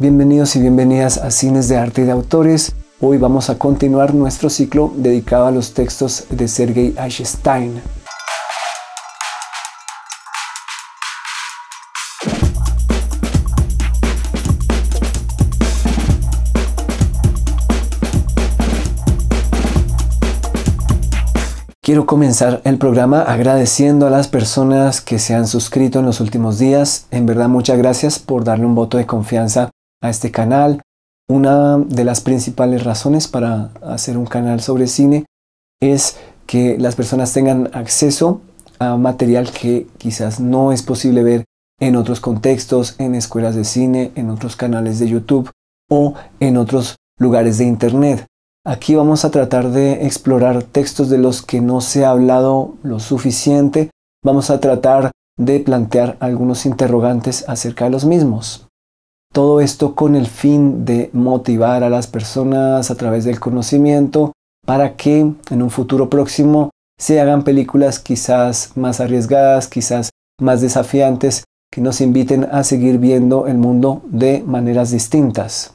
Bienvenidos y bienvenidas a Cines de Arte y de Autores. Hoy vamos a continuar nuestro ciclo dedicado a los textos de Sergei Eisenstein. Quiero comenzar el programa agradeciendo a las personas que se han suscrito en los últimos días. En verdad, muchas gracias por darle un voto de confianza a este canal. Una de las principales razones para hacer un canal sobre cine es que las personas tengan acceso a material que quizás no es posible ver en otros contextos, en escuelas de cine, en otros canales de YouTube o en otros lugares de Internet. Aquí vamos a tratar de explorar textos de los que no se ha hablado lo suficiente. Vamos a tratar de plantear algunos interrogantes acerca de los mismos. Todo esto con el fin de motivar a las personas a través del conocimiento para que en un futuro próximo se hagan películas quizás más arriesgadas, quizás más desafiantes, que nos inviten a seguir viendo el mundo de maneras distintas.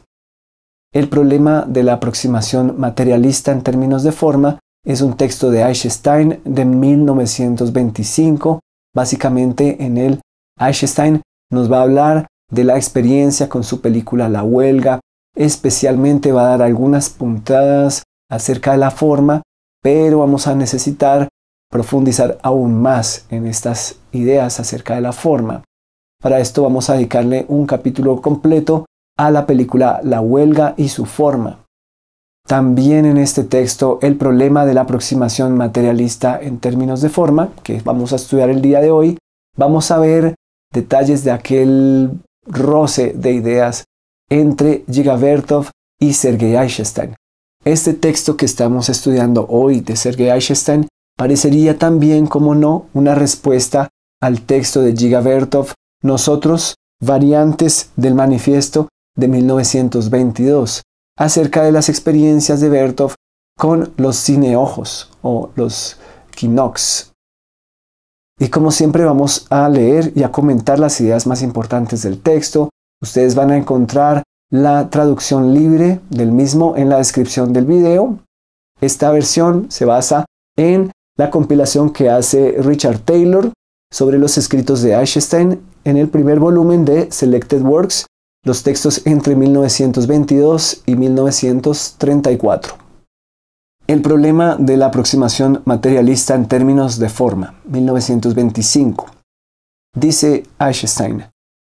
El problema de la aproximación materialista en términos de forma es un texto de Einstein de 1925. Básicamente en él, Einstein nos va a hablar de la experiencia con su película La Huelga, especialmente va a dar algunas puntadas acerca de la forma, pero vamos a necesitar profundizar aún más en estas ideas acerca de la forma. Para esto vamos a dedicarle un capítulo completo a la película La huelga y su forma. También en este texto el problema de la aproximación materialista en términos de forma, que vamos a estudiar el día de hoy, vamos a ver detalles de aquel roce de ideas entre Gigabertov y Sergei Eisenstein. Este texto que estamos estudiando hoy de Sergei Eisenstein parecería también, como no, una respuesta al texto de Gigabertov, Nosotros, variantes del manifiesto de 1922 acerca de las experiencias de Bertov con los cineojos o los kinox. Y como siempre vamos a leer y a comentar las ideas más importantes del texto. Ustedes van a encontrar la traducción libre del mismo en la descripción del video. Esta versión se basa en la compilación que hace Richard Taylor sobre los escritos de Einstein en el primer volumen de Selected Works los textos entre 1922 y 1934. El problema de la aproximación materialista en términos de forma, 1925. Dice Einstein.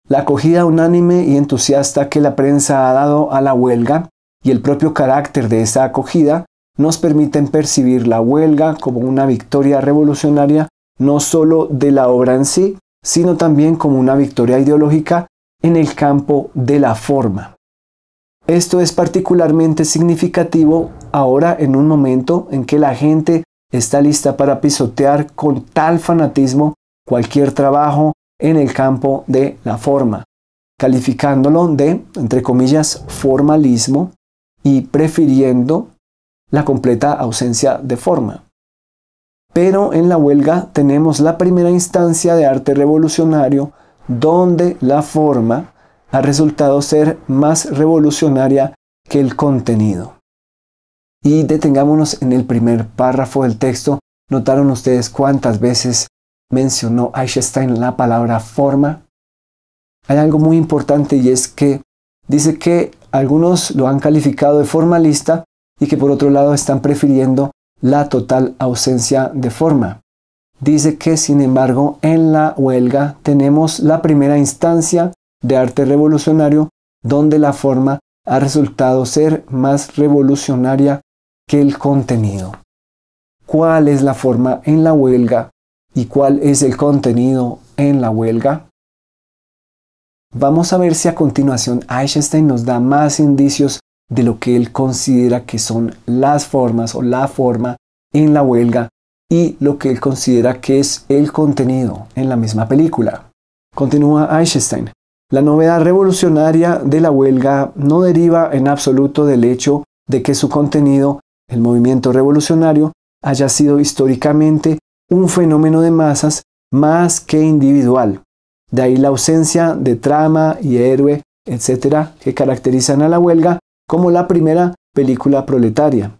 la acogida unánime y entusiasta que la prensa ha dado a la huelga y el propio carácter de esa acogida nos permiten percibir la huelga como una victoria revolucionaria no solo de la obra en sí, sino también como una victoria ideológica en el campo de la forma. Esto es particularmente significativo ahora en un momento en que la gente está lista para pisotear con tal fanatismo cualquier trabajo en el campo de la forma, calificándolo de, entre comillas, formalismo y prefiriendo la completa ausencia de forma. Pero en la huelga tenemos la primera instancia de arte revolucionario donde la forma ha resultado ser más revolucionaria que el contenido. Y detengámonos en el primer párrafo del texto. ¿Notaron ustedes cuántas veces mencionó Einstein la palabra forma? Hay algo muy importante y es que dice que algunos lo han calificado de formalista y que por otro lado están prefiriendo la total ausencia de forma dice que sin embargo en la huelga tenemos la primera instancia de arte revolucionario donde la forma ha resultado ser más revolucionaria que el contenido. ¿Cuál es la forma en la huelga y cuál es el contenido en la huelga? Vamos a ver si a continuación Einstein nos da más indicios de lo que él considera que son las formas o la forma en la huelga y lo que él considera que es el contenido en la misma película. Continúa Einstein. La novedad revolucionaria de la huelga no deriva en absoluto del hecho de que su contenido, el movimiento revolucionario, haya sido históricamente un fenómeno de masas más que individual. De ahí la ausencia de trama y héroe, etcétera, que caracterizan a la huelga como la primera película proletaria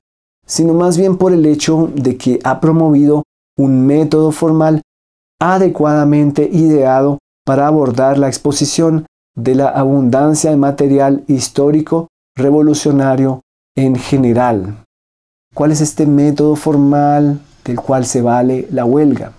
sino más bien por el hecho de que ha promovido un método formal adecuadamente ideado para abordar la exposición de la abundancia de material histórico revolucionario en general. ¿Cuál es este método formal del cual se vale la huelga?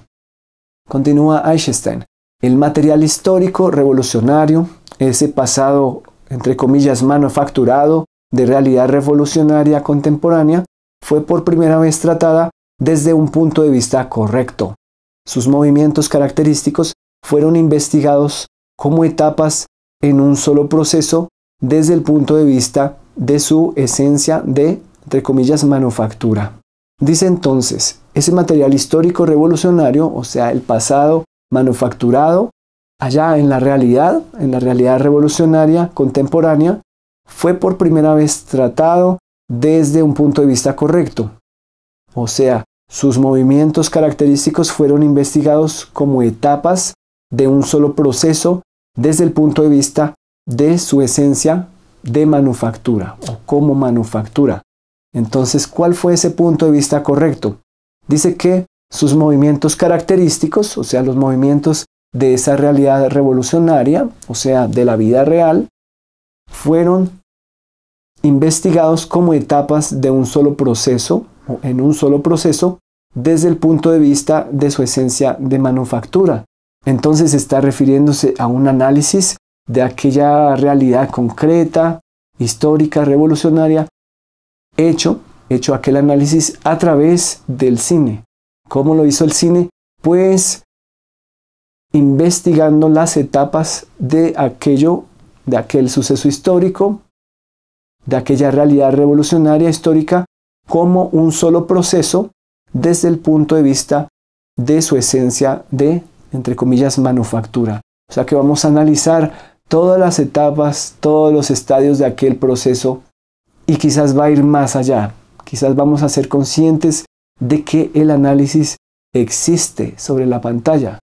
Continúa Eichstein. El material histórico revolucionario, ese pasado, entre comillas, manufacturado de realidad revolucionaria contemporánea, fue por primera vez tratada desde un punto de vista correcto. Sus movimientos característicos fueron investigados como etapas en un solo proceso desde el punto de vista de su esencia de, entre comillas, manufactura. Dice entonces, ese material histórico revolucionario, o sea, el pasado manufacturado, allá en la realidad, en la realidad revolucionaria contemporánea, fue por primera vez tratado desde un punto de vista correcto. O sea, sus movimientos característicos fueron investigados como etapas de un solo proceso desde el punto de vista de su esencia de manufactura o como manufactura. Entonces, ¿cuál fue ese punto de vista correcto? Dice que sus movimientos característicos, o sea, los movimientos de esa realidad revolucionaria, o sea, de la vida real, fueron investigados como etapas de un solo proceso o en un solo proceso desde el punto de vista de su esencia de manufactura. Entonces está refiriéndose a un análisis de aquella realidad concreta, histórica, revolucionaria, hecho, hecho aquel análisis a través del cine. ¿Cómo lo hizo el cine? Pues investigando las etapas de aquello, de aquel suceso histórico, de aquella realidad revolucionaria histórica como un solo proceso desde el punto de vista de su esencia de, entre comillas, manufactura. O sea que vamos a analizar todas las etapas, todos los estadios de aquel proceso y quizás va a ir más allá. Quizás vamos a ser conscientes de que el análisis existe sobre la pantalla.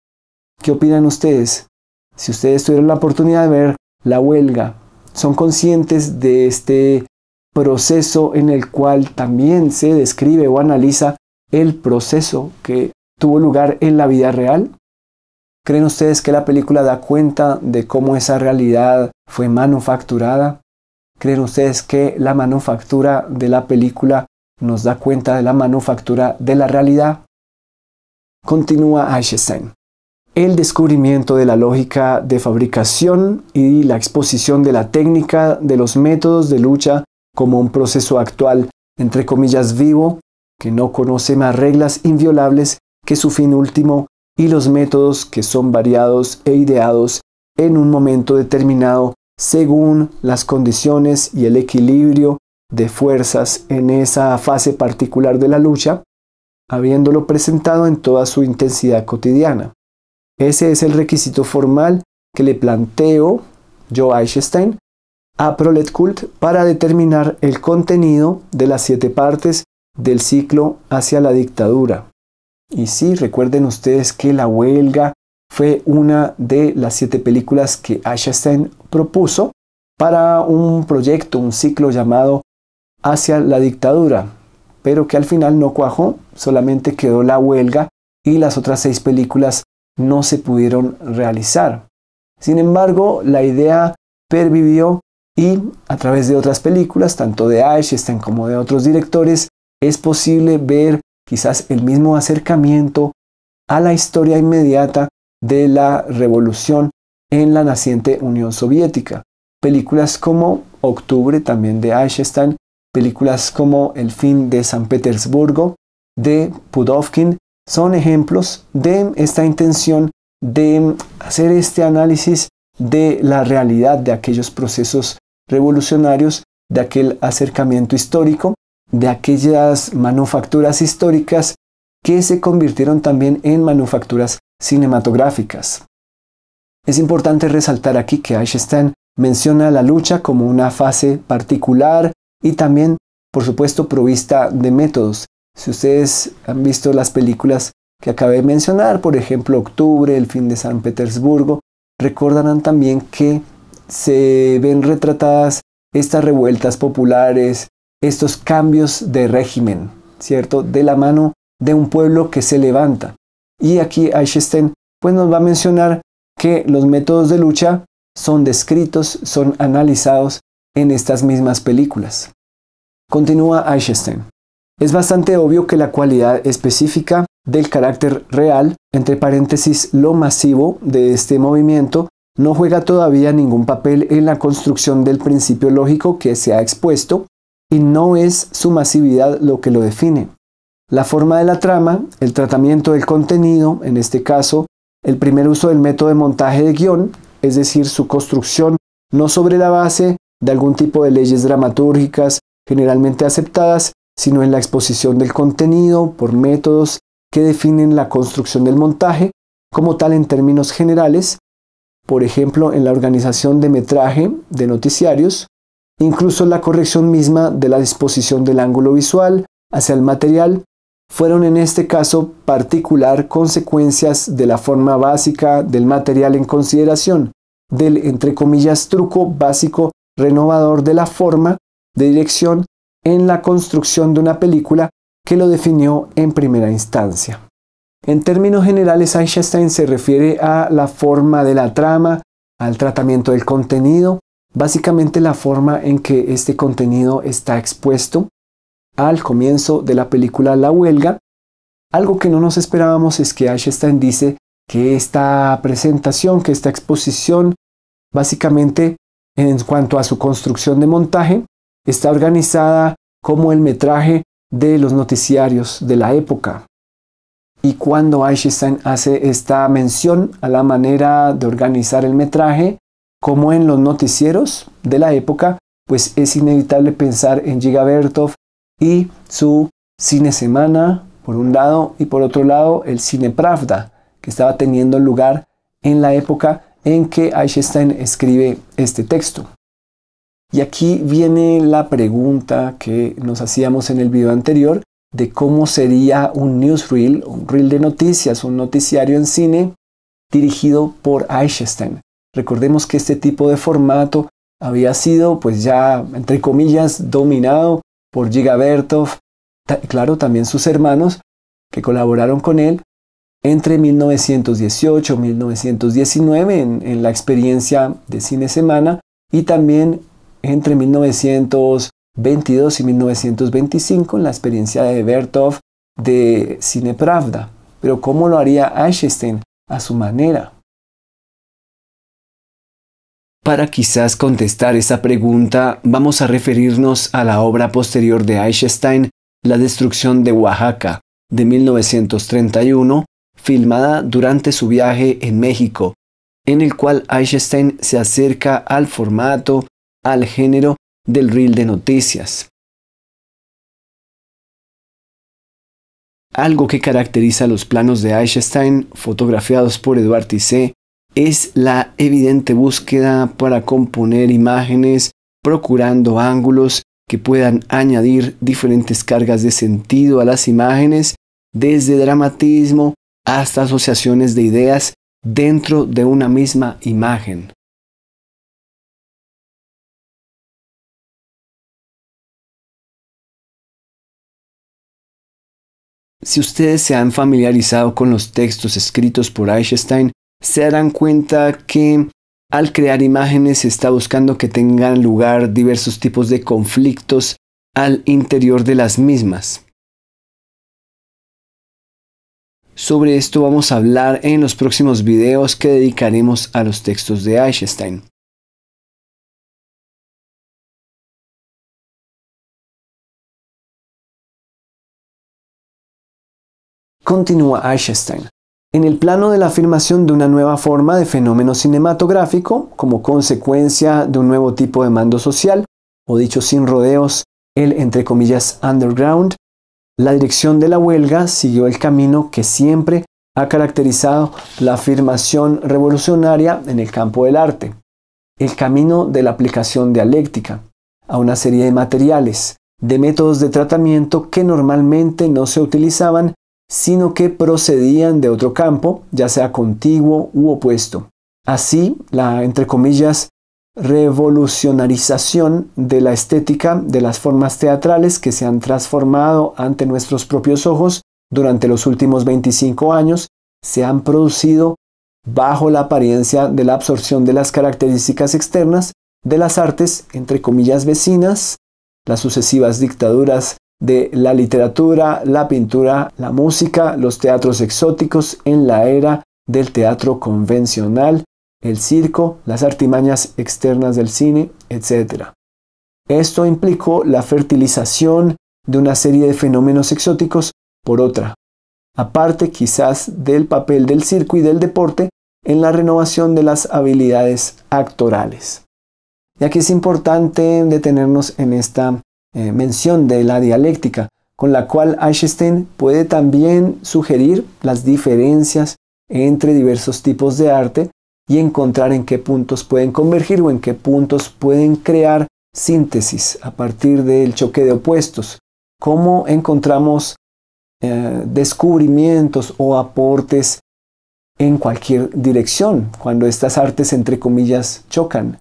¿Qué opinan ustedes? Si ustedes tuvieron la oportunidad de ver la huelga, son conscientes de este proceso en el cual también se describe o analiza el proceso que tuvo lugar en la vida real? ¿Creen ustedes que la película da cuenta de cómo esa realidad fue manufacturada? ¿Creen ustedes que la manufactura de la película nos da cuenta de la manufactura de la realidad? Continúa Eichstein el descubrimiento de la lógica de fabricación y la exposición de la técnica de los métodos de lucha como un proceso actual, entre comillas, vivo, que no conoce más reglas inviolables que su fin último y los métodos que son variados e ideados en un momento determinado según las condiciones y el equilibrio de fuerzas en esa fase particular de la lucha, habiéndolo presentado en toda su intensidad cotidiana. Ese es el requisito formal que le planteo yo a Eichstein a Proletkult para determinar el contenido de las siete partes del ciclo hacia la dictadura. Y sí, recuerden ustedes que La Huelga fue una de las siete películas que Eichstein propuso para un proyecto, un ciclo llamado Hacia la dictadura, pero que al final no cuajó, solamente quedó La Huelga y las otras seis películas no se pudieron realizar. Sin embargo, la idea pervivió y a través de otras películas, tanto de Einstein como de otros directores, es posible ver quizás el mismo acercamiento a la historia inmediata de la revolución en la naciente Unión Soviética. Películas como Octubre, también de Einstein películas como El fin de San Petersburgo, de Pudovkin, son ejemplos de esta intención de hacer este análisis de la realidad de aquellos procesos revolucionarios, de aquel acercamiento histórico, de aquellas manufacturas históricas que se convirtieron también en manufacturas cinematográficas. Es importante resaltar aquí que Eichstein menciona la lucha como una fase particular y también, por supuesto, provista de métodos si ustedes han visto las películas que acabé de mencionar, por ejemplo, Octubre, El fin de San Petersburgo, recordarán también que se ven retratadas estas revueltas populares, estos cambios de régimen, ¿cierto? De la mano de un pueblo que se levanta. Y aquí Eichstein pues nos va a mencionar que los métodos de lucha son descritos, son analizados en estas mismas películas. Continúa Eichstein. Es bastante obvio que la cualidad específica del carácter real, entre paréntesis lo masivo de este movimiento, no juega todavía ningún papel en la construcción del principio lógico que se ha expuesto y no es su masividad lo que lo define. La forma de la trama, el tratamiento del contenido, en este caso, el primer uso del método de montaje de guión, es decir, su construcción no sobre la base de algún tipo de leyes dramatúrgicas generalmente aceptadas, sino en la exposición del contenido por métodos que definen la construcción del montaje como tal en términos generales, por ejemplo en la organización de metraje de noticiarios, incluso la corrección misma de la disposición del ángulo visual hacia el material, fueron en este caso particular consecuencias de la forma básica del material en consideración, del entre comillas truco básico renovador de la forma de dirección en la construcción de una película que lo definió en primera instancia. En términos generales, Einstein se refiere a la forma de la trama, al tratamiento del contenido, básicamente la forma en que este contenido está expuesto al comienzo de la película La Huelga. Algo que no nos esperábamos es que Einstein dice que esta presentación, que esta exposición, básicamente en cuanto a su construcción de montaje, está organizada como el metraje de los noticiarios de la época. Y cuando Einstein hace esta mención a la manera de organizar el metraje, como en los noticieros de la época, pues es inevitable pensar en Giga Bertov y su Cine Semana, por un lado, y por otro lado, el Cine Pravda, que estaba teniendo lugar en la época en que Einstein escribe este texto. Y aquí viene la pregunta que nos hacíamos en el video anterior de cómo sería un newsreel, un reel de noticias, un noticiario en cine dirigido por Eisenstein. Recordemos que este tipo de formato había sido pues ya entre comillas dominado por Bertov, claro, también sus hermanos que colaboraron con él entre 1918 y 1919 en la experiencia de Cine Semana y también entre 1922 y 1925 en la experiencia de Bertov de Cinepravda, pero cómo lo haría Einstein a su manera. Para quizás contestar esa pregunta, vamos a referirnos a la obra posterior de Einstein, La destrucción de Oaxaca, de 1931, filmada durante su viaje en México, en el cual Einstein se acerca al formato al género del reel de noticias. Algo que caracteriza los planos de Einstein fotografiados por Eduard Tissé es la evidente búsqueda para componer imágenes procurando ángulos que puedan añadir diferentes cargas de sentido a las imágenes, desde dramatismo hasta asociaciones de ideas dentro de una misma imagen. Si ustedes se han familiarizado con los textos escritos por Eichstein, se darán cuenta que al crear imágenes se está buscando que tengan lugar diversos tipos de conflictos al interior de las mismas. Sobre esto vamos a hablar en los próximos videos que dedicaremos a los textos de Einstein. Continúa Eichstein. En el plano de la afirmación de una nueva forma de fenómeno cinematográfico, como consecuencia de un nuevo tipo de mando social, o dicho sin rodeos, el entre comillas underground, la dirección de la huelga siguió el camino que siempre ha caracterizado la afirmación revolucionaria en el campo del arte, el camino de la aplicación dialéctica a una serie de materiales, de métodos de tratamiento que normalmente no se utilizaban sino que procedían de otro campo, ya sea contiguo u opuesto. Así, la, entre comillas, revolucionarización de la estética de las formas teatrales que se han transformado ante nuestros propios ojos durante los últimos 25 años se han producido bajo la apariencia de la absorción de las características externas de las artes, entre comillas, vecinas, las sucesivas dictaduras de la literatura, la pintura, la música, los teatros exóticos en la era del teatro convencional, el circo, las artimañas externas del cine, etc. Esto implicó la fertilización de una serie de fenómenos exóticos por otra, aparte quizás del papel del circo y del deporte en la renovación de las habilidades actorales. Y aquí es importante detenernos en esta eh, mención de la dialéctica, con la cual Einstein puede también sugerir las diferencias entre diversos tipos de arte y encontrar en qué puntos pueden convergir o en qué puntos pueden crear síntesis a partir del choque de opuestos. ¿Cómo encontramos eh, descubrimientos o aportes en cualquier dirección cuando estas artes entre comillas chocan?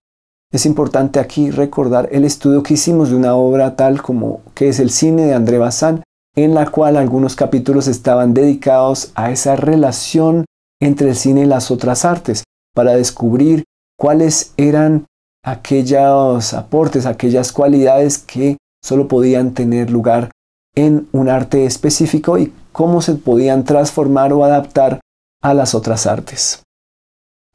Es importante aquí recordar el estudio que hicimos de una obra tal como que es el cine de André Bazin, en la cual algunos capítulos estaban dedicados a esa relación entre el cine y las otras artes, para descubrir cuáles eran aquellos aportes, aquellas cualidades que solo podían tener lugar en un arte específico y cómo se podían transformar o adaptar a las otras artes.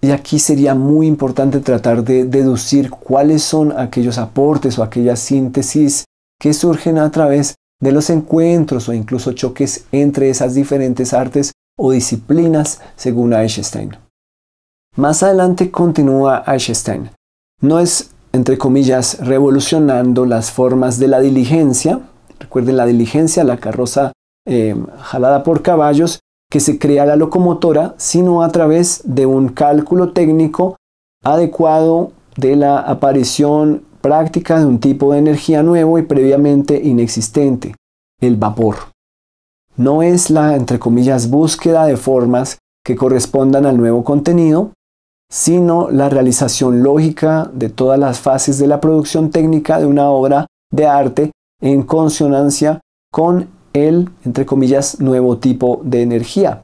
Y aquí sería muy importante tratar de deducir cuáles son aquellos aportes o aquellas síntesis que surgen a través de los encuentros o incluso choques entre esas diferentes artes o disciplinas, según Einstein. Más adelante continúa Einstein. No es, entre comillas, revolucionando las formas de la diligencia. Recuerden la diligencia, la carroza eh, jalada por caballos, que se crea la locomotora, sino a través de un cálculo técnico adecuado de la aparición práctica de un tipo de energía nuevo y previamente inexistente, el vapor. No es la, entre comillas, búsqueda de formas que correspondan al nuevo contenido, sino la realización lógica de todas las fases de la producción técnica de una obra de arte en consonancia con el, entre comillas, nuevo tipo de energía,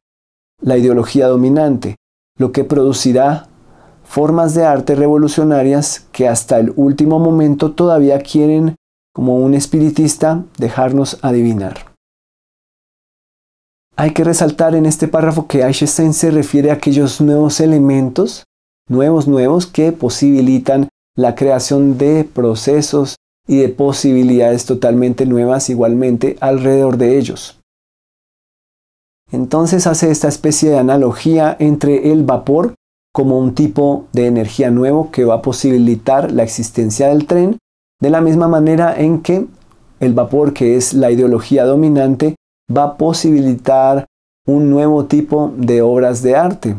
la ideología dominante, lo que producirá formas de arte revolucionarias que hasta el último momento todavía quieren, como un espiritista, dejarnos adivinar. Hay que resaltar en este párrafo que Einstein se refiere a aquellos nuevos elementos, nuevos nuevos, que posibilitan la creación de procesos, y de posibilidades totalmente nuevas igualmente alrededor de ellos. Entonces hace esta especie de analogía entre el vapor como un tipo de energía nuevo que va a posibilitar la existencia del tren, de la misma manera en que el vapor, que es la ideología dominante, va a posibilitar un nuevo tipo de obras de arte.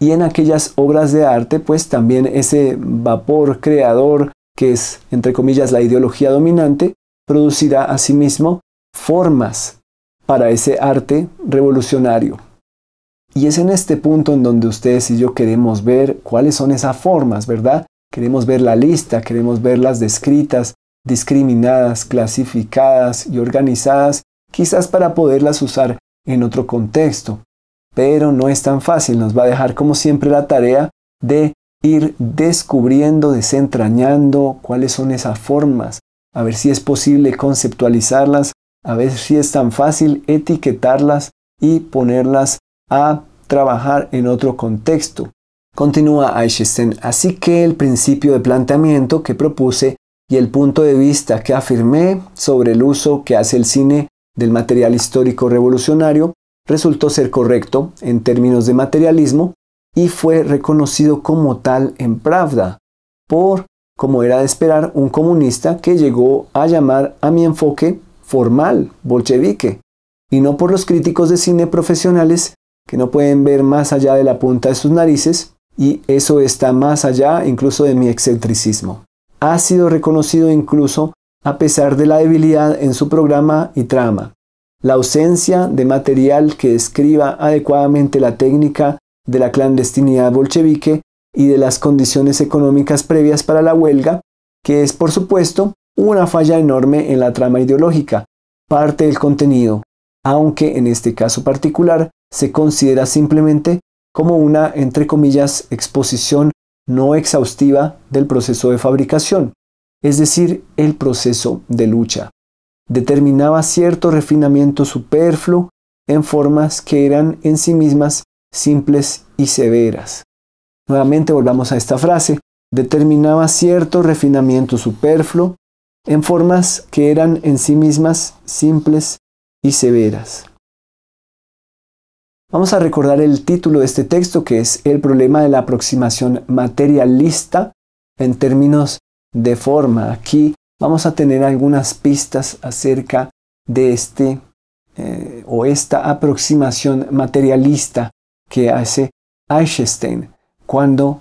Y en aquellas obras de arte, pues también ese vapor creador que es, entre comillas, la ideología dominante, producirá asimismo formas para ese arte revolucionario. Y es en este punto en donde ustedes y yo queremos ver cuáles son esas formas, ¿verdad? Queremos ver la lista, queremos verlas descritas, discriminadas, clasificadas y organizadas, quizás para poderlas usar en otro contexto. Pero no es tan fácil, nos va a dejar como siempre la tarea de ir descubriendo, desentrañando cuáles son esas formas, a ver si es posible conceptualizarlas, a ver si es tan fácil etiquetarlas y ponerlas a trabajar en otro contexto. Continúa Eichstein, así que el principio de planteamiento que propuse y el punto de vista que afirmé sobre el uso que hace el cine del material histórico revolucionario resultó ser correcto en términos de materialismo y fue reconocido como tal en Pravda por, como era de esperar, un comunista que llegó a llamar a mi enfoque formal, bolchevique, y no por los críticos de cine profesionales que no pueden ver más allá de la punta de sus narices, y eso está más allá incluso de mi excentricismo. Ha sido reconocido incluso a pesar de la debilidad en su programa y trama, la ausencia de material que describa adecuadamente la técnica de la clandestinidad bolchevique y de las condiciones económicas previas para la huelga, que es por supuesto una falla enorme en la trama ideológica, parte del contenido, aunque en este caso particular se considera simplemente como una, entre comillas, exposición no exhaustiva del proceso de fabricación, es decir, el proceso de lucha. Determinaba cierto refinamiento superfluo en formas que eran en sí mismas simples y severas. Nuevamente volvamos a esta frase, determinaba cierto refinamiento superfluo en formas que eran en sí mismas simples y severas. Vamos a recordar el título de este texto que es El problema de la aproximación materialista en términos de forma. Aquí vamos a tener algunas pistas acerca de este eh, o esta aproximación materialista que hace Einstein cuando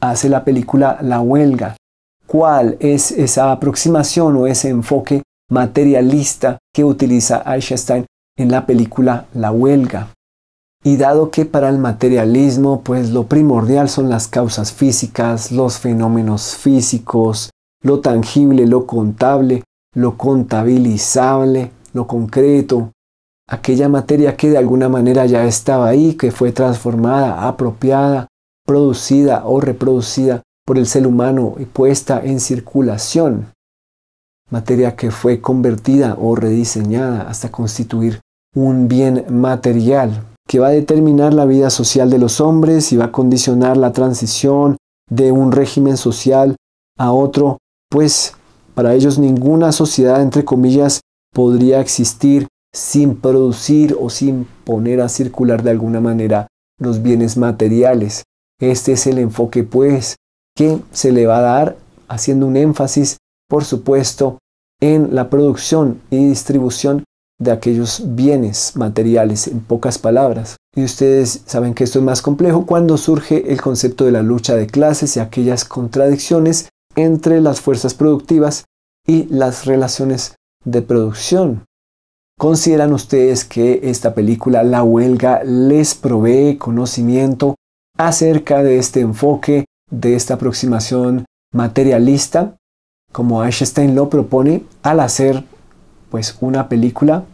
hace la película La huelga. ¿Cuál es esa aproximación o ese enfoque materialista que utiliza Einstein en la película La huelga? Y dado que para el materialismo pues lo primordial son las causas físicas, los fenómenos físicos, lo tangible, lo contable, lo contabilizable, lo concreto, aquella materia que de alguna manera ya estaba ahí, que fue transformada, apropiada, producida o reproducida por el ser humano y puesta en circulación, materia que fue convertida o rediseñada hasta constituir un bien material que va a determinar la vida social de los hombres y va a condicionar la transición de un régimen social a otro, pues para ellos ninguna sociedad, entre comillas, podría existir sin producir o sin poner a circular de alguna manera los bienes materiales. Este es el enfoque, pues, que se le va a dar haciendo un énfasis, por supuesto, en la producción y distribución de aquellos bienes materiales, en pocas palabras. Y ustedes saben que esto es más complejo cuando surge el concepto de la lucha de clases y aquellas contradicciones entre las fuerzas productivas y las relaciones de producción. ¿Consideran ustedes que esta película La Huelga les provee conocimiento acerca de este enfoque, de esta aproximación materialista, como Einstein lo propone al hacer pues una película?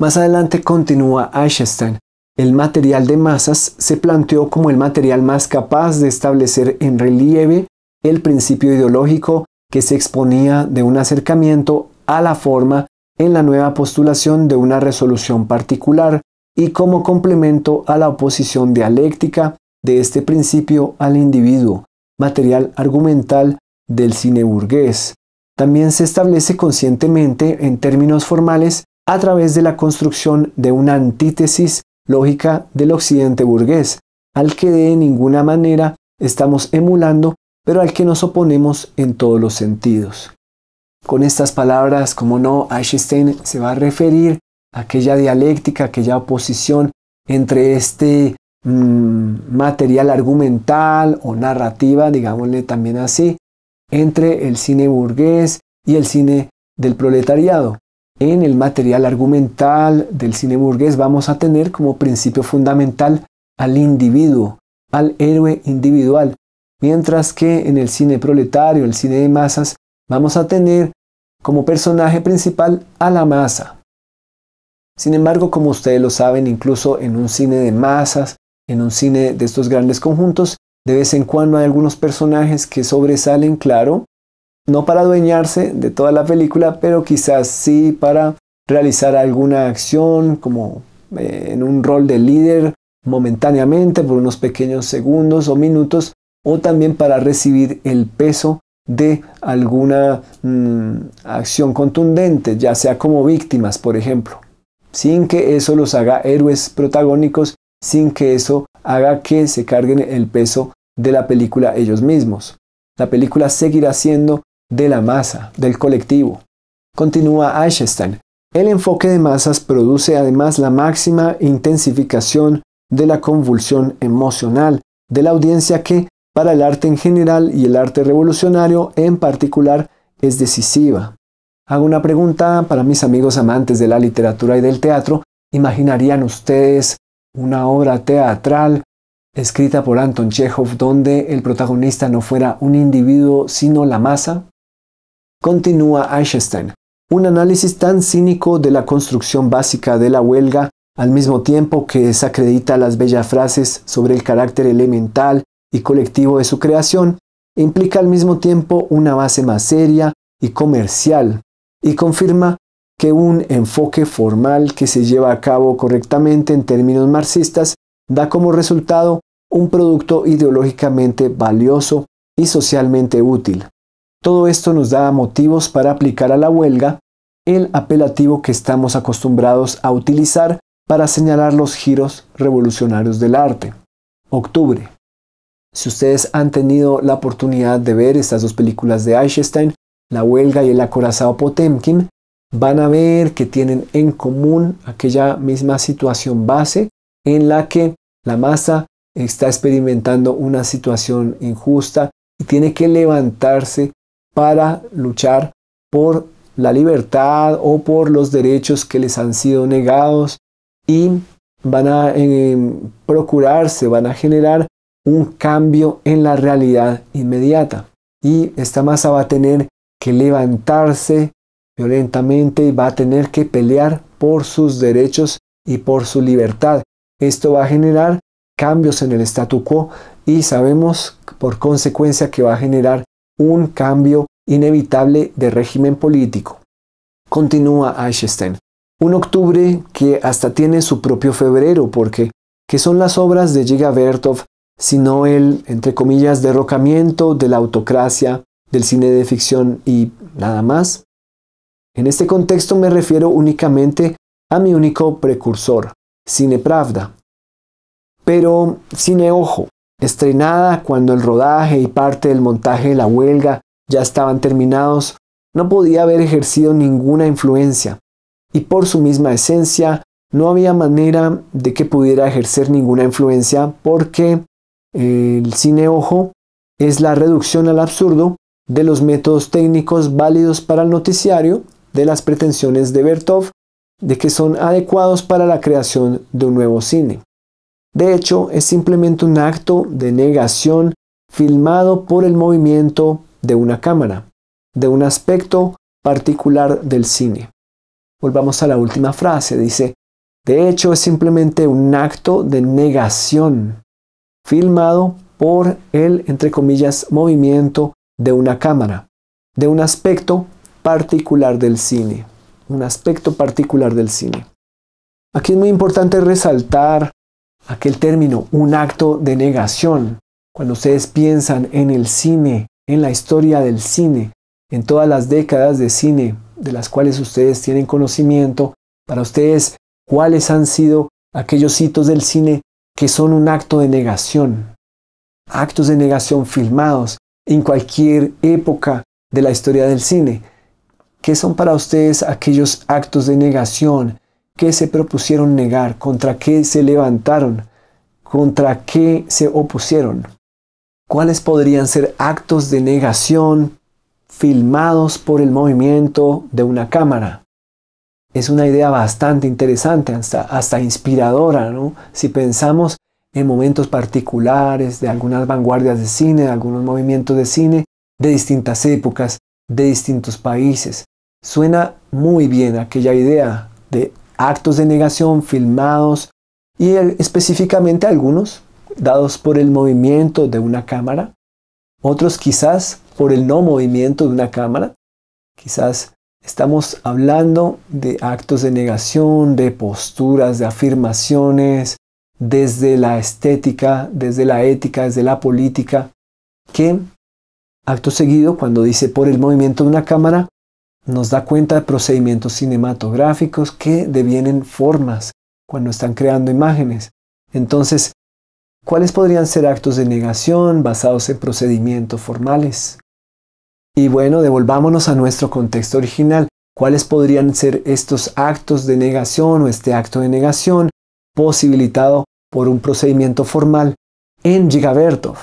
Más adelante continúa Einstein. El material de masas se planteó como el material más capaz de establecer en relieve el principio ideológico que se exponía de un acercamiento a la forma en la nueva postulación de una resolución particular y como complemento a la oposición dialéctica de este principio al individuo, material argumental del cine burgués. También se establece conscientemente en términos formales a través de la construcción de una antítesis lógica del occidente burgués, al que de ninguna manera estamos emulando, pero al que nos oponemos en todos los sentidos. Con estas palabras, como no, Eisenstein se va a referir a aquella dialéctica, aquella oposición entre este mm, material argumental o narrativa, digámosle también así, entre el cine burgués y el cine del proletariado. En el material argumental del cine burgués vamos a tener como principio fundamental al individuo, al héroe individual, mientras que en el cine proletario, el cine de masas, vamos a tener como personaje principal a la masa. Sin embargo, como ustedes lo saben, incluso en un cine de masas, en un cine de estos grandes conjuntos, de vez en cuando hay algunos personajes que sobresalen, claro, no para adueñarse de toda la película, pero quizás sí para realizar alguna acción como eh, en un rol de líder momentáneamente por unos pequeños segundos o minutos, o también para recibir el peso de alguna mm, acción contundente, ya sea como víctimas, por ejemplo, sin que eso los haga héroes protagónicos, sin que eso haga que se carguen el peso de la película ellos mismos. La película seguirá siendo de la masa, del colectivo. Continúa Eisenstein. El enfoque de masas produce además la máxima intensificación de la convulsión emocional de la audiencia que para el arte en general y el arte revolucionario en particular es decisiva. Hago una pregunta para mis amigos amantes de la literatura y del teatro. ¿Imaginarían ustedes una obra teatral escrita por Anton Chekhov donde el protagonista no fuera un individuo sino la masa? Continúa Eisenstein. Un análisis tan cínico de la construcción básica de la huelga, al mismo tiempo que desacredita las bellas frases sobre el carácter elemental colectivo de su creación, implica al mismo tiempo una base más seria y comercial, y confirma que un enfoque formal que se lleva a cabo correctamente en términos marxistas da como resultado un producto ideológicamente valioso y socialmente útil. Todo esto nos da motivos para aplicar a la huelga el apelativo que estamos acostumbrados a utilizar para señalar los giros revolucionarios del arte. Octubre. Si ustedes han tenido la oportunidad de ver estas dos películas de Einstein, La huelga y El acorazado Potemkin, van a ver que tienen en común aquella misma situación base en la que la masa está experimentando una situación injusta y tiene que levantarse para luchar por la libertad o por los derechos que les han sido negados y van a eh, procurarse, van a generar un cambio en la realidad inmediata. Y esta masa va a tener que levantarse violentamente y va a tener que pelear por sus derechos y por su libertad. Esto va a generar cambios en el statu quo y sabemos por consecuencia que va a generar un cambio inevitable de régimen político. Continúa Eichstein. Un octubre que hasta tiene su propio febrero porque que son las obras de Giga Bertov sino el, entre comillas, derrocamiento de la autocracia del cine de ficción y nada más. En este contexto me refiero únicamente a mi único precursor, Cine Pravda. Pero Cine Ojo, estrenada cuando el rodaje y parte del montaje de la huelga ya estaban terminados, no podía haber ejercido ninguna influencia, y por su misma esencia no había manera de que pudiera ejercer ninguna influencia porque el cine ojo es la reducción al absurdo de los métodos técnicos válidos para el noticiario, de las pretensiones de Bertov, de que son adecuados para la creación de un nuevo cine. De hecho, es simplemente un acto de negación filmado por el movimiento de una cámara, de un aspecto particular del cine. Volvamos a la última frase, dice, de hecho es simplemente un acto de negación filmado por el, entre comillas, movimiento de una cámara, de un aspecto particular del cine, un aspecto particular del cine. Aquí es muy importante resaltar aquel término, un acto de negación. Cuando ustedes piensan en el cine, en la historia del cine, en todas las décadas de cine de las cuales ustedes tienen conocimiento, para ustedes, cuáles han sido aquellos hitos del cine que son un acto de negación. Actos de negación filmados en cualquier época de la historia del cine. ¿Qué son para ustedes aquellos actos de negación? ¿Qué se propusieron negar? ¿Contra qué se levantaron? ¿Contra qué se opusieron? ¿Cuáles podrían ser actos de negación filmados por el movimiento de una cámara? es una idea bastante interesante, hasta, inspiradora, Si pensamos en momentos particulares de algunas vanguardias de cine, de algunos movimientos de cine, de distintas épocas, de distintos países. Suena muy bien aquella idea de actos de negación filmados y específicamente algunos dados por el movimiento de una cámara, otros quizás por el no movimiento de una cámara, quizás Estamos hablando de actos de negación, de posturas, de afirmaciones, desde la estética, desde la ética, desde la política, que acto seguido, cuando dice por el movimiento de una cámara, nos da cuenta de procedimientos cinematográficos que devienen formas cuando están creando imágenes. Entonces, ¿cuáles podrían ser actos de negación basados en procedimientos formales? Y bueno, devolvámonos a nuestro contexto original. ¿Cuáles podrían ser estos actos de negación o este acto de negación posibilitado por un procedimiento formal en Gigabertov?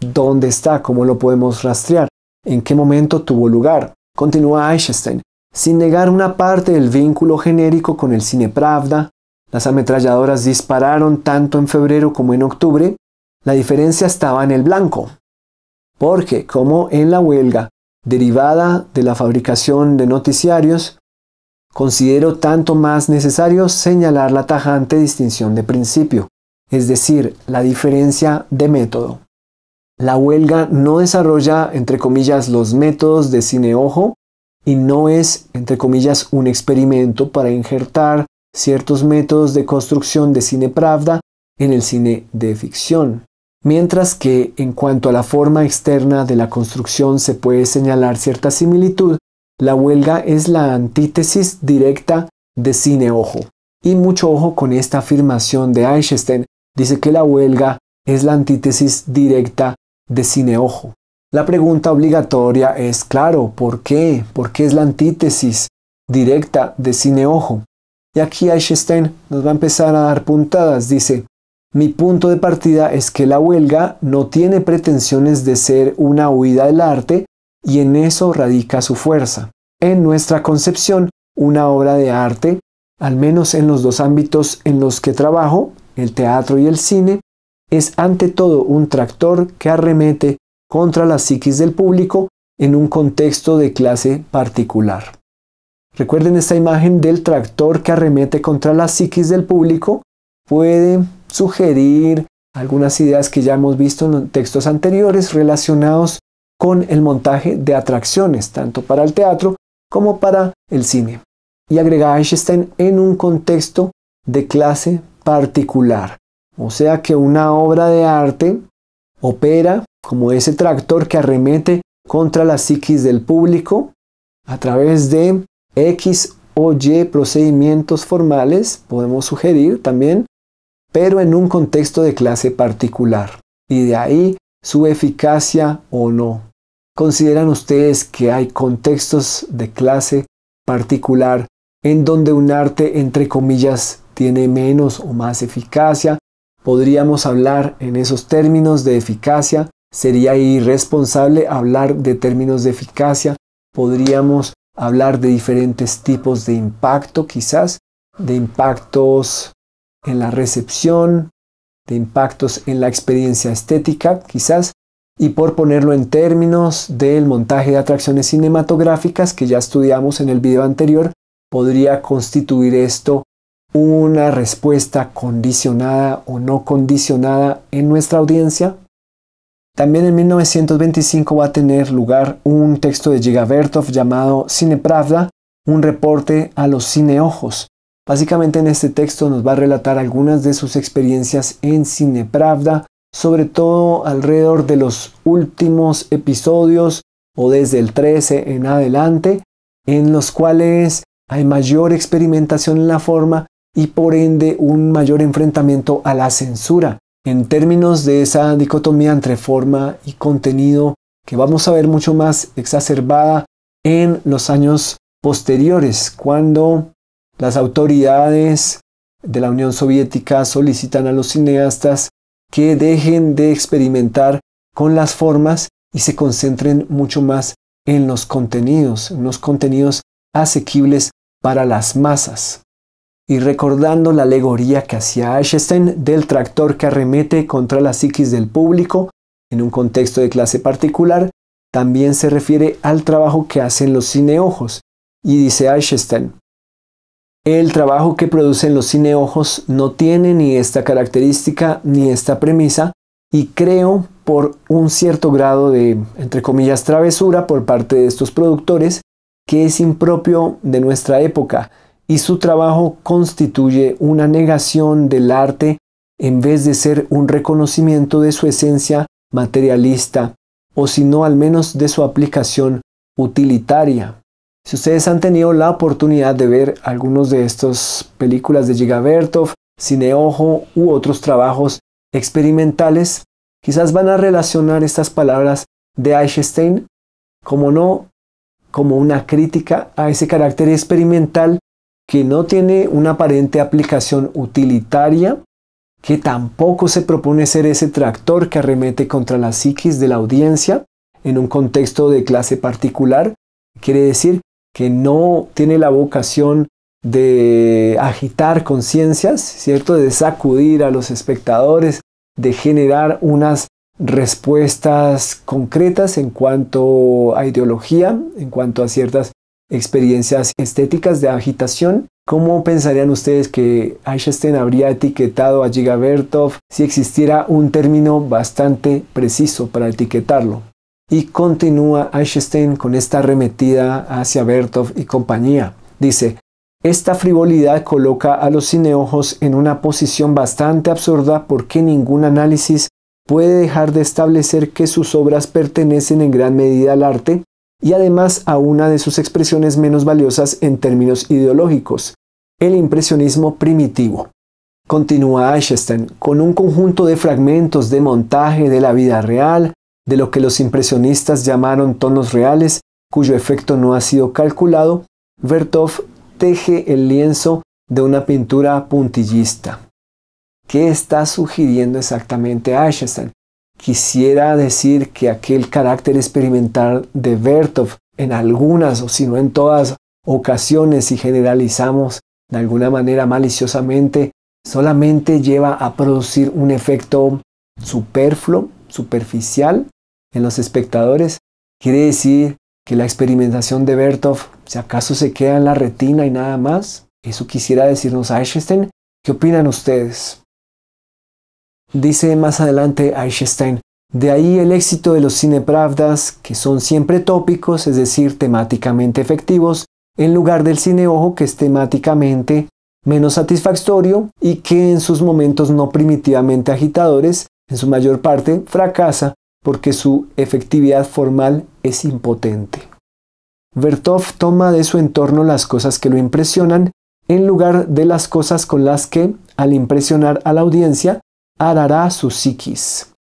¿Dónde está? ¿Cómo lo podemos rastrear? ¿En qué momento tuvo lugar? Continúa Eichstein. Sin negar una parte del vínculo genérico con el cine Pravda, las ametralladoras dispararon tanto en febrero como en octubre, la diferencia estaba en el blanco, porque como en la huelga derivada de la fabricación de noticiarios, considero tanto más necesario señalar la tajante distinción de principio, es decir, la diferencia de método. La huelga no desarrolla, entre comillas, los métodos de cine-ojo y no es, entre comillas, un experimento para injertar ciertos métodos de construcción de cine pravda en el cine de ficción. Mientras que, en cuanto a la forma externa de la construcción se puede señalar cierta similitud, la huelga es la antítesis directa de cineojo. ojo. Y mucho ojo con esta afirmación de Einstein. dice que la huelga es la antítesis directa de cineojo. La pregunta obligatoria es, claro, ¿por qué? ¿Por qué es la antítesis directa de cineojo? Y aquí Eichstein nos va a empezar a dar puntadas, dice, mi punto de partida es que la huelga no tiene pretensiones de ser una huida del arte y en eso radica su fuerza. En nuestra concepción, una obra de arte, al menos en los dos ámbitos en los que trabajo, el teatro y el cine, es ante todo un tractor que arremete contra la psiquis del público en un contexto de clase particular. Recuerden esta imagen del tractor que arremete contra la psiquis del público. Puede sugerir algunas ideas que ya hemos visto en textos anteriores relacionados con el montaje de atracciones, tanto para el teatro como para el cine. Y agrega Einstein en un contexto de clase particular. O sea que una obra de arte opera como ese tractor que arremete contra la psiquis del público a través de X o Y procedimientos formales, podemos sugerir también, pero en un contexto de clase particular, y de ahí su eficacia o no. ¿Consideran ustedes que hay contextos de clase particular en donde un arte, entre comillas, tiene menos o más eficacia? ¿Podríamos hablar en esos términos de eficacia? Sería irresponsable hablar de términos de eficacia. Podríamos hablar de diferentes tipos de impacto, quizás, de impactos en la recepción, de impactos en la experiencia estética, quizás, y por ponerlo en términos del montaje de atracciones cinematográficas que ya estudiamos en el video anterior, podría constituir esto una respuesta condicionada o no condicionada en nuestra audiencia. También en 1925 va a tener lugar un texto de Bertov llamado Cinepravda, un reporte a los cineojos, Básicamente en este texto nos va a relatar algunas de sus experiencias en Cinepravda, sobre todo alrededor de los últimos episodios o desde el 13 en adelante, en los cuales hay mayor experimentación en la forma y por ende un mayor enfrentamiento a la censura. En términos de esa dicotomía entre forma y contenido que vamos a ver mucho más exacerbada en los años posteriores, cuando las autoridades de la Unión Soviética solicitan a los cineastas que dejen de experimentar con las formas y se concentren mucho más en los contenidos, en los contenidos asequibles para las masas. Y recordando la alegoría que hacía Eisenstein del tractor que arremete contra la psiquis del público en un contexto de clase particular, también se refiere al trabajo que hacen los cineojos. Y dice Einstein. El trabajo que producen los cineojos no tiene ni esta característica ni esta premisa y creo por un cierto grado de, entre comillas, travesura por parte de estos productores que es impropio de nuestra época y su trabajo constituye una negación del arte en vez de ser un reconocimiento de su esencia materialista o si no al menos de su aplicación utilitaria. Si ustedes han tenido la oportunidad de ver algunas de estas películas de Gigabertov, Cineojo u otros trabajos experimentales, quizás van a relacionar estas palabras de Einstein, como no, como una crítica a ese carácter experimental que no tiene una aparente aplicación utilitaria, que tampoco se propone ser ese tractor que arremete contra la psiquis de la audiencia en un contexto de clase particular, quiere decir que no tiene la vocación de agitar conciencias, ¿cierto? De sacudir a los espectadores, de generar unas respuestas concretas en cuanto a ideología, en cuanto a ciertas experiencias estéticas de agitación. ¿Cómo pensarían ustedes que Einstein habría etiquetado a Gigabertov si existiera un término bastante preciso para etiquetarlo? Y continúa Einstein con esta arremetida hacia Bertov y compañía. Dice, esta frivolidad coloca a los cineojos en una posición bastante absurda porque ningún análisis puede dejar de establecer que sus obras pertenecen en gran medida al arte y además a una de sus expresiones menos valiosas en términos ideológicos, el impresionismo primitivo. Continúa Einstein, con un conjunto de fragmentos de montaje de la vida real, de lo que los impresionistas llamaron tonos reales, cuyo efecto no ha sido calculado, Vertov teje el lienzo de una pintura puntillista. ¿Qué está sugiriendo exactamente Einstein? Quisiera decir que aquel carácter experimental de Vertov en algunas o si no en todas ocasiones si generalizamos de alguna manera maliciosamente, solamente lleva a producir un efecto superfluo, superficial, en los espectadores, quiere decir que la experimentación de Bertov, si acaso se queda en la retina y nada más, eso quisiera decirnos Eichstein. ¿Qué opinan ustedes? Dice más adelante Eichstein, de ahí el éxito de los cinepravdas, que son siempre tópicos, es decir, temáticamente efectivos, en lugar del cineojo que es temáticamente menos satisfactorio y que en sus momentos no primitivamente agitadores, en su mayor parte, fracasa porque su efectividad formal es impotente. Vertov toma de su entorno las cosas que lo impresionan en lugar de las cosas con las que, al impresionar a la audiencia, arará su psiquis.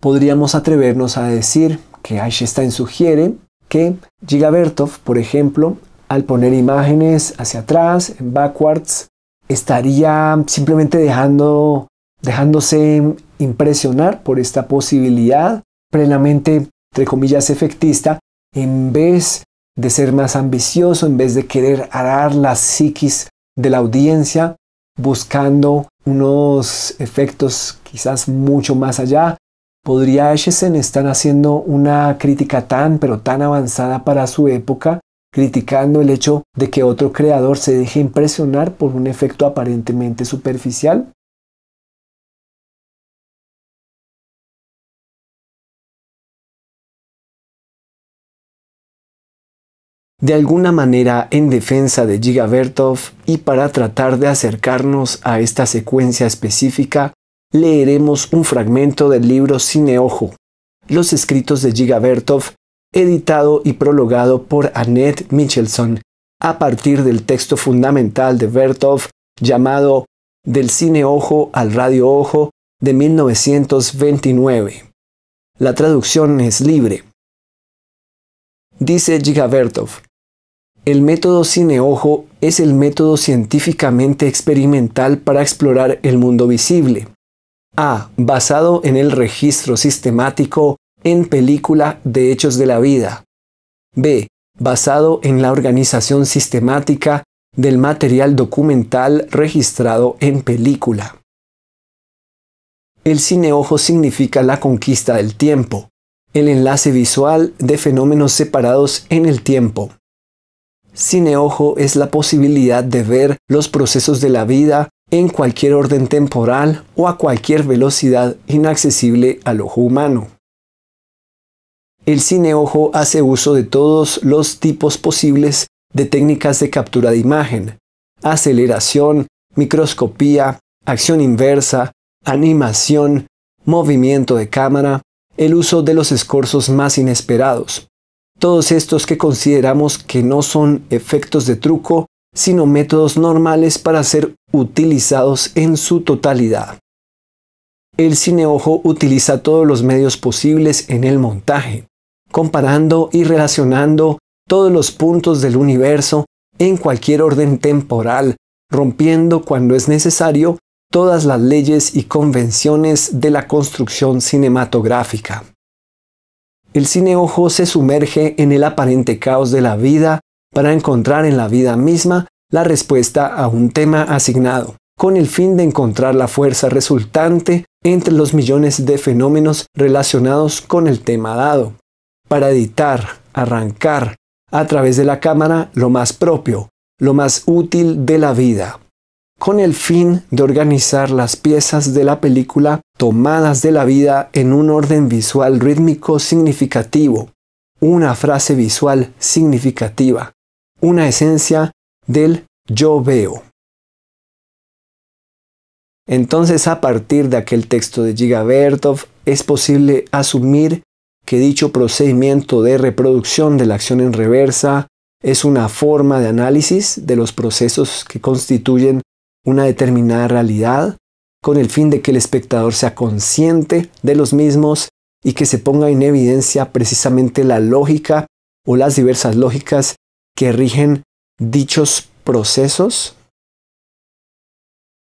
Podríamos atrevernos a decir que Einstein sugiere que Vertov, por ejemplo, al poner imágenes hacia atrás, en backwards, estaría simplemente dejando, dejándose impresionar por esta posibilidad plenamente, entre comillas, efectista, en vez de ser más ambicioso, en vez de querer arar la psiquis de la audiencia, buscando unos efectos quizás mucho más allá. ¿Podría en estar haciendo una crítica tan, pero tan avanzada para su época, criticando el hecho de que otro creador se deje impresionar por un efecto aparentemente superficial? de alguna manera en defensa de Bertov, y para tratar de acercarnos a esta secuencia específica, leeremos un fragmento del libro Cineojo, Los escritos de Bertov, editado y prologado por Annette Michelson, a partir del texto fundamental de Bertov llamado Del cine ojo al radio ojo de 1929. La traducción es libre. Dice Bertov. El método Cineojo es el método científicamente experimental para explorar el mundo visible. A. Basado en el registro sistemático en película de hechos de la vida. B. Basado en la organización sistemática del material documental registrado en película. El cineojo significa la conquista del tiempo, el enlace visual de fenómenos separados en el tiempo. Cineojo es la posibilidad de ver los procesos de la vida en cualquier orden temporal o a cualquier velocidad inaccesible al ojo humano. El cineojo hace uso de todos los tipos posibles de técnicas de captura de imagen, aceleración, microscopía, acción inversa, animación, movimiento de cámara, el uso de los escorzos más inesperados, todos estos que consideramos que no son efectos de truco, sino métodos normales para ser utilizados en su totalidad. El cineojo utiliza todos los medios posibles en el montaje, comparando y relacionando todos los puntos del universo en cualquier orden temporal, rompiendo cuando es necesario todas las leyes y convenciones de la construcción cinematográfica. El cineojo se sumerge en el aparente caos de la vida para encontrar en la vida misma la respuesta a un tema asignado, con el fin de encontrar la fuerza resultante entre los millones de fenómenos relacionados con el tema dado, para editar, arrancar, a través de la cámara, lo más propio, lo más útil de la vida con el fin de organizar las piezas de la película tomadas de la vida en un orden visual rítmico significativo, una frase visual significativa, una esencia del yo veo. Entonces a partir de aquel texto de Bertov, es posible asumir que dicho procedimiento de reproducción de la acción en reversa es una forma de análisis de los procesos que constituyen una determinada realidad con el fin de que el espectador sea consciente de los mismos y que se ponga en evidencia precisamente la lógica o las diversas lógicas que rigen dichos procesos.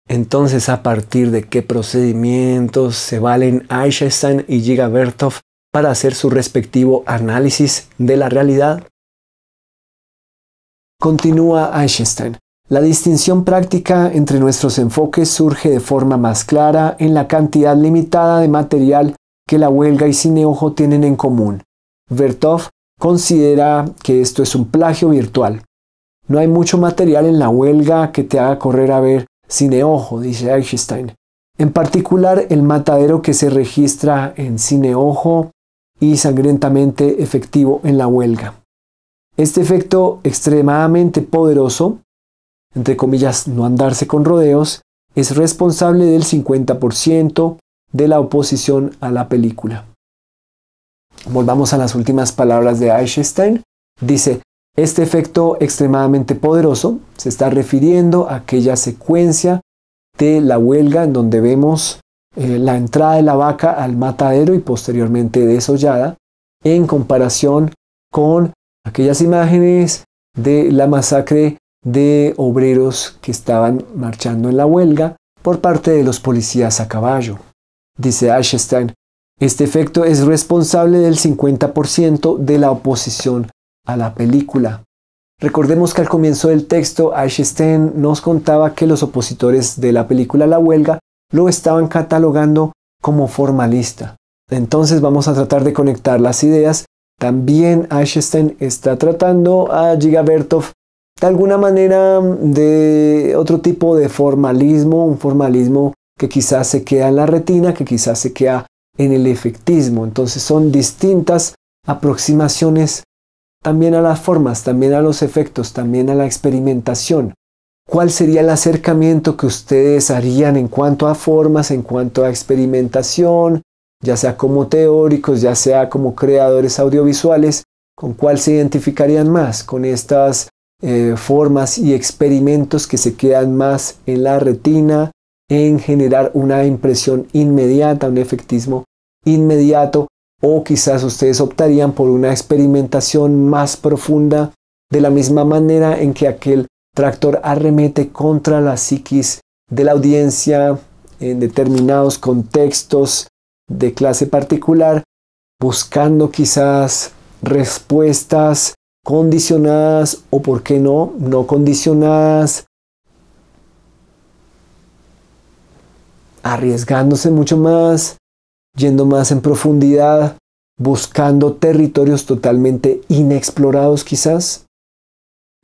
Entonces, ¿a partir de qué procedimientos se valen Einstein y Giga para hacer su respectivo análisis de la realidad? Continúa Einstein. La distinción práctica entre nuestros enfoques surge de forma más clara en la cantidad limitada de material que la huelga y Cineojo tienen en común. Vertov considera que esto es un plagio virtual. No hay mucho material en la huelga que te haga correr a ver Cineojo, dice Einstein. En particular, el matadero que se registra en Cineojo y sangrientamente efectivo en la huelga. Este efecto extremadamente poderoso entre comillas, no andarse con rodeos, es responsable del 50% de la oposición a la película. Volvamos a las últimas palabras de Eichstein. Dice, este efecto extremadamente poderoso se está refiriendo a aquella secuencia de la huelga en donde vemos eh, la entrada de la vaca al matadero y posteriormente desollada, en comparación con aquellas imágenes de la masacre de obreros que estaban marchando en la huelga por parte de los policías a caballo. Dice Einstein este efecto es responsable del 50% de la oposición a la película. Recordemos que al comienzo del texto Einstein nos contaba que los opositores de la película La Huelga lo estaban catalogando como formalista. Entonces vamos a tratar de conectar las ideas. También Einstein está tratando a Gigabertov de alguna manera de otro tipo de formalismo, un formalismo que quizás se queda en la retina, que quizás se queda en el efectismo. Entonces son distintas aproximaciones también a las formas, también a los efectos, también a la experimentación. ¿Cuál sería el acercamiento que ustedes harían en cuanto a formas, en cuanto a experimentación, ya sea como teóricos, ya sea como creadores audiovisuales? ¿Con cuál se identificarían más? ¿Con estas eh, formas y experimentos que se quedan más en la retina, en generar una impresión inmediata, un efectismo inmediato, o quizás ustedes optarían por una experimentación más profunda, de la misma manera en que aquel tractor arremete contra la psiquis de la audiencia en determinados contextos de clase particular, buscando quizás respuestas condicionadas o, por qué no, no condicionadas, arriesgándose mucho más, yendo más en profundidad, buscando territorios totalmente inexplorados quizás.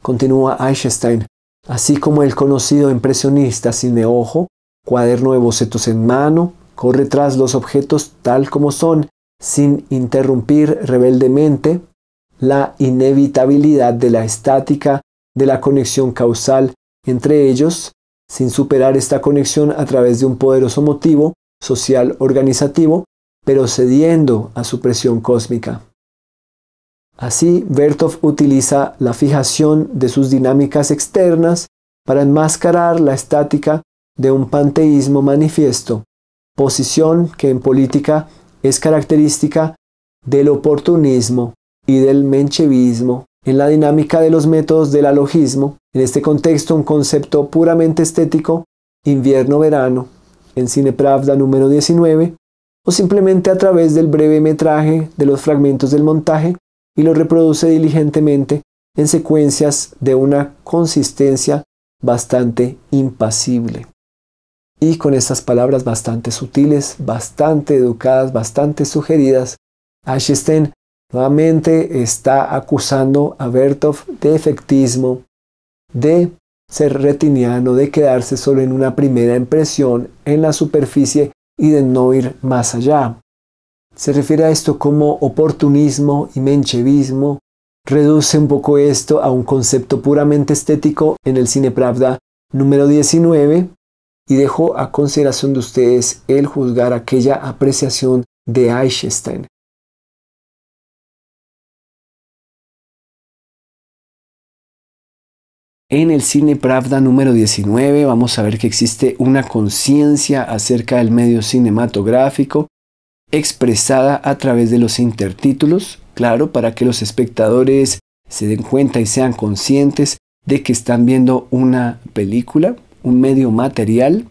Continúa Einstein, así como el conocido impresionista ojo cuaderno de bocetos en mano, corre tras los objetos tal como son, sin interrumpir rebeldemente, la inevitabilidad de la estática de la conexión causal entre ellos, sin superar esta conexión a través de un poderoso motivo social organizativo, pero cediendo a su presión cósmica. Así, Bertov utiliza la fijación de sus dinámicas externas para enmascarar la estática de un panteísmo manifiesto, posición que en política es característica del oportunismo y del menchevismo. En la dinámica de los métodos del alogismo, en este contexto un concepto puramente estético, invierno-verano, en Cinepravda número 19, o simplemente a través del breve metraje de los fragmentos del montaje y lo reproduce diligentemente en secuencias de una consistencia bastante impasible. Y con estas palabras bastante sutiles, bastante educadas, bastante sugeridas, Eichstein Nuevamente está acusando a Bertov de efectismo, de ser retiniano, de quedarse solo en una primera impresión en la superficie y de no ir más allá. Se refiere a esto como oportunismo y menchevismo. Reduce un poco esto a un concepto puramente estético en el cine Pravda número 19 y dejo a consideración de ustedes el juzgar aquella apreciación de Eichstein En el Cine Pravda número 19 vamos a ver que existe una conciencia acerca del medio cinematográfico expresada a través de los intertítulos, claro, para que los espectadores se den cuenta y sean conscientes de que están viendo una película, un medio material,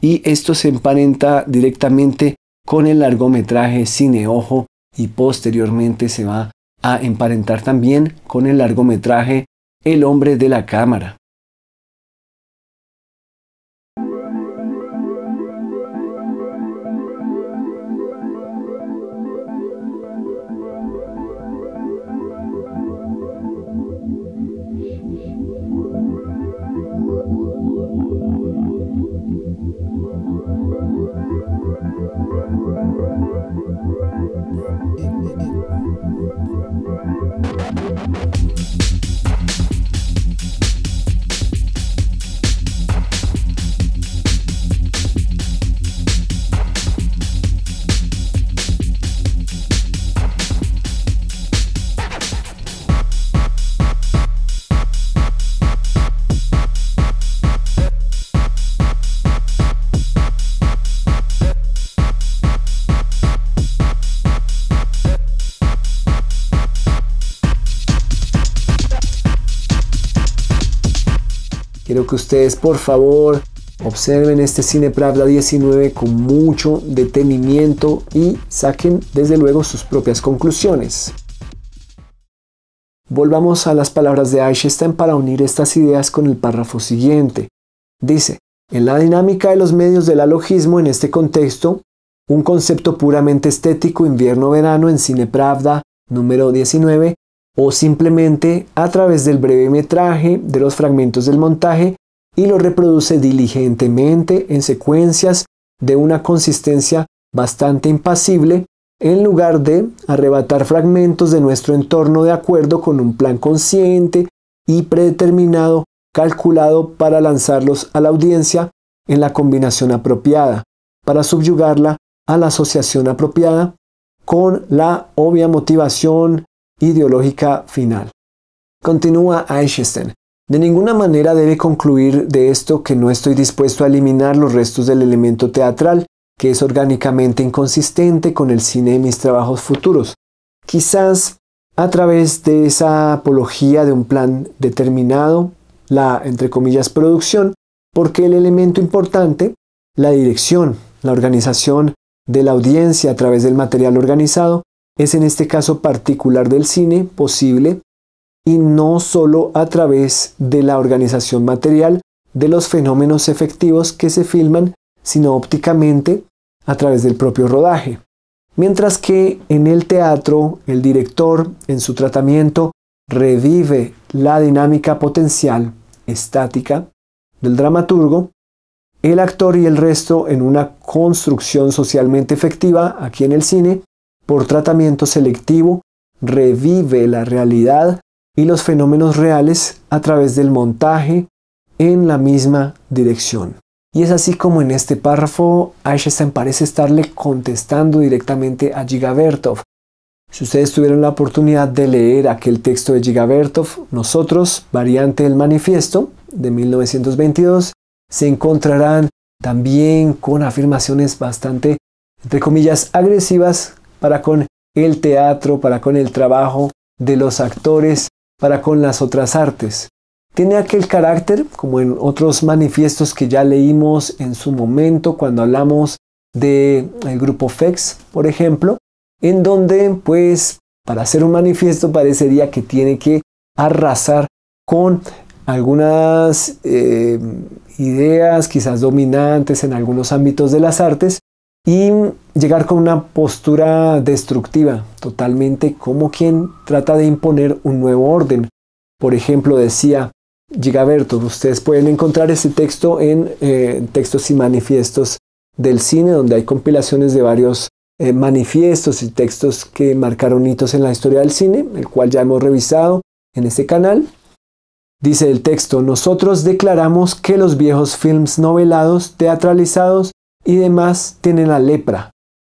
y esto se emparenta directamente con el largometraje Cine Ojo y posteriormente se va a emparentar también con el largometraje el hombre de la cámara. que ustedes por favor observen este Cine Pravda 19 con mucho detenimiento y saquen desde luego sus propias conclusiones. Volvamos a las palabras de Einstein para unir estas ideas con el párrafo siguiente. Dice, en la dinámica de los medios del alogismo en este contexto, un concepto puramente estético invierno-verano en Cine Pravda número 19 o simplemente a través del breve metraje de los fragmentos del montaje y lo reproduce diligentemente en secuencias de una consistencia bastante impasible en lugar de arrebatar fragmentos de nuestro entorno de acuerdo con un plan consciente y predeterminado calculado para lanzarlos a la audiencia en la combinación apropiada, para subyugarla a la asociación apropiada con la obvia motivación ideológica final. Continúa Eisenstein. De ninguna manera debe concluir de esto que no estoy dispuesto a eliminar los restos del elemento teatral, que es orgánicamente inconsistente con el cine de mis trabajos futuros. Quizás a través de esa apología de un plan determinado, la, entre comillas, producción, porque el elemento importante, la dirección, la organización de la audiencia a través del material organizado, es en este caso particular del cine posible y no sólo a través de la organización material de los fenómenos efectivos que se filman, sino ópticamente a través del propio rodaje. Mientras que en el teatro, el director, en su tratamiento, revive la dinámica potencial estática del dramaturgo, el actor y el resto en una construcción socialmente efectiva, aquí en el cine, por tratamiento selectivo, revive la realidad y los fenómenos reales a través del montaje en la misma dirección. Y es así como en este párrafo Eisenstein parece estarle contestando directamente a Gigabertov Si ustedes tuvieron la oportunidad de leer aquel texto de Gigabertov nosotros, variante del manifiesto de 1922, se encontrarán también con afirmaciones bastante, entre comillas, agresivas para con el teatro, para con el trabajo de los actores, para con las otras artes. Tiene aquel carácter, como en otros manifiestos que ya leímos en su momento cuando hablamos del el grupo FEX, por ejemplo, en donde pues para hacer un manifiesto parecería que tiene que arrasar con algunas eh, ideas quizás dominantes en algunos ámbitos de las artes y llegar con una postura destructiva, totalmente como quien trata de imponer un nuevo orden. Por ejemplo, decía Gigaberto, ustedes pueden encontrar este texto en eh, textos y manifiestos del cine, donde hay compilaciones de varios eh, manifiestos y textos que marcaron hitos en la historia del cine, el cual ya hemos revisado en este canal. Dice el texto, nosotros declaramos que los viejos films novelados, teatralizados y demás tienen la lepra,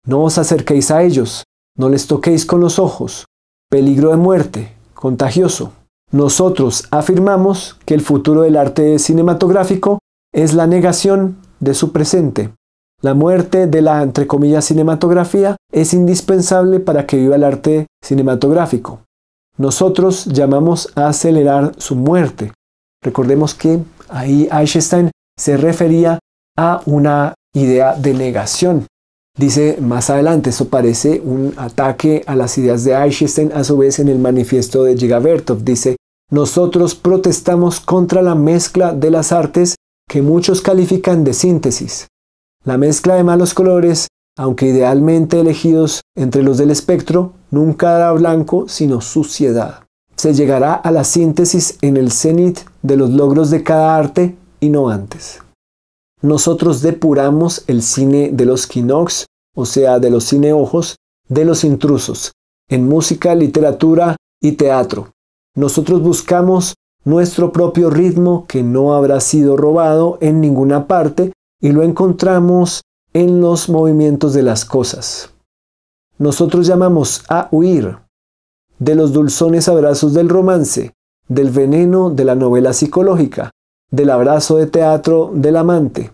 no os acerquéis a ellos, no les toquéis con los ojos. Peligro de muerte, contagioso. Nosotros afirmamos que el futuro del arte cinematográfico es la negación de su presente. La muerte de la, entre comillas, cinematografía es indispensable para que viva el arte cinematográfico. Nosotros llamamos a acelerar su muerte. Recordemos que ahí Einstein se refería a una idea de negación. Dice más adelante, eso parece un ataque a las ideas de Eichstein, a su vez en el manifiesto de Gigavertov. Dice, nosotros protestamos contra la mezcla de las artes que muchos califican de síntesis. La mezcla de malos colores, aunque idealmente elegidos entre los del espectro, nunca dará blanco sino suciedad. Se llegará a la síntesis en el cenit de los logros de cada arte y no antes. Nosotros depuramos el cine de los kinox o sea, de los cineojos, de los intrusos, en música, literatura y teatro. Nosotros buscamos nuestro propio ritmo que no habrá sido robado en ninguna parte y lo encontramos en los movimientos de las cosas. Nosotros llamamos a huir de los dulzones abrazos del romance, del veneno de la novela psicológica, del abrazo de teatro del amante,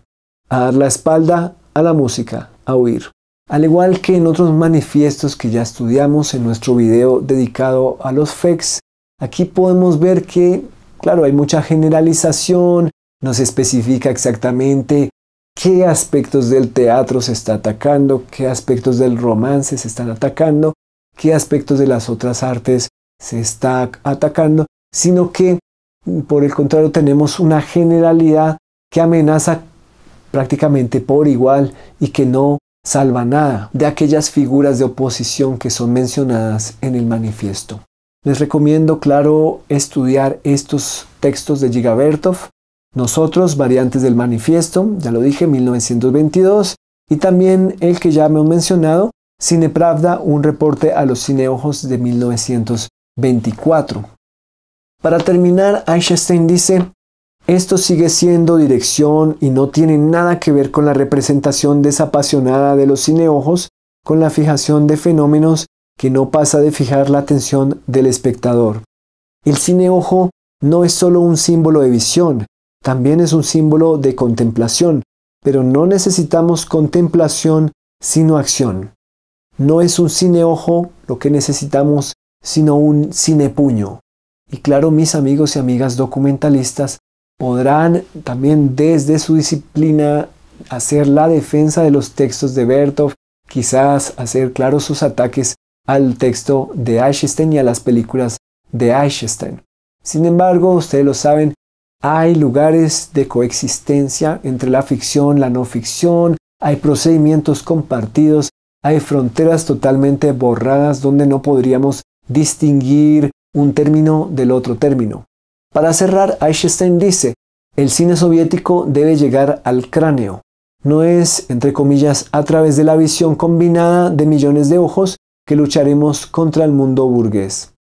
a dar la espalda a la música, a huir. Al igual que en otros manifiestos que ya estudiamos en nuestro video dedicado a los fex, aquí podemos ver que, claro, hay mucha generalización, no se especifica exactamente qué aspectos del teatro se está atacando, qué aspectos del romance se están atacando, qué aspectos de las otras artes se está atacando, sino que, por el contrario, tenemos una generalidad que amenaza prácticamente por igual y que no salva nada de aquellas figuras de oposición que son mencionadas en el manifiesto. Les recomiendo, claro, estudiar estos textos de Gigabertov. Nosotros, Variantes del Manifiesto, ya lo dije, 1922, y también el que ya me han mencionado, Cinepravda, un reporte a los cineojos de 1924. Para terminar, Einstein dice, esto sigue siendo dirección y no tiene nada que ver con la representación desapasionada de los cineojos, con la fijación de fenómenos que no pasa de fijar la atención del espectador. El cineojo no es solo un símbolo de visión, también es un símbolo de contemplación, pero no necesitamos contemplación sino acción. No es un cineojo lo que necesitamos, sino un cinepuño. Y claro, mis amigos y amigas documentalistas, podrán también desde su disciplina hacer la defensa de los textos de Bertov, quizás hacer claros sus ataques al texto de Eichstein y a las películas de Eichstein. Sin embargo, ustedes lo saben, hay lugares de coexistencia entre la ficción, la no ficción, hay procedimientos compartidos, hay fronteras totalmente borradas donde no podríamos distinguir un término del otro término. Para cerrar, Eichstein dice, el cine soviético debe llegar al cráneo. No es, entre comillas, a través de la visión combinada de millones de ojos que lucharemos contra el mundo burgués.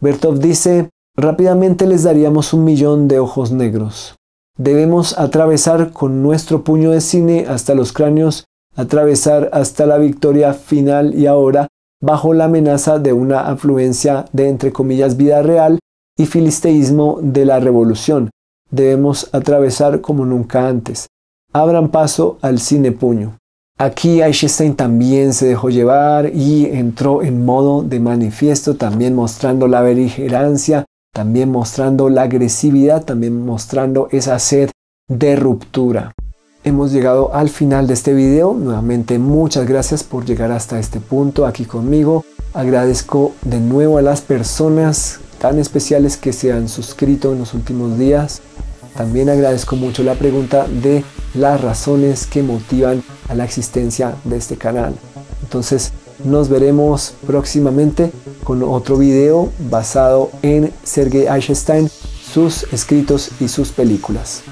Bertov dice, rápidamente les daríamos un millón de ojos negros. Debemos atravesar con nuestro puño de cine hasta los cráneos, atravesar hasta la victoria final y ahora, bajo la amenaza de una afluencia de, entre comillas, vida real, y filisteísmo de la revolución. Debemos atravesar como nunca antes. Abran paso al cine puño. Aquí Eichstein también se dejó llevar y entró en modo de manifiesto, también mostrando la beligerancia, también mostrando la agresividad, también mostrando esa sed de ruptura. Hemos llegado al final de este video. Nuevamente muchas gracias por llegar hasta este punto aquí conmigo. Agradezco de nuevo a las personas tan especiales que se han suscrito en los últimos días. También agradezco mucho la pregunta de las razones que motivan a la existencia de este canal. Entonces nos veremos próximamente con otro video basado en Sergei Eisenstein, sus escritos y sus películas.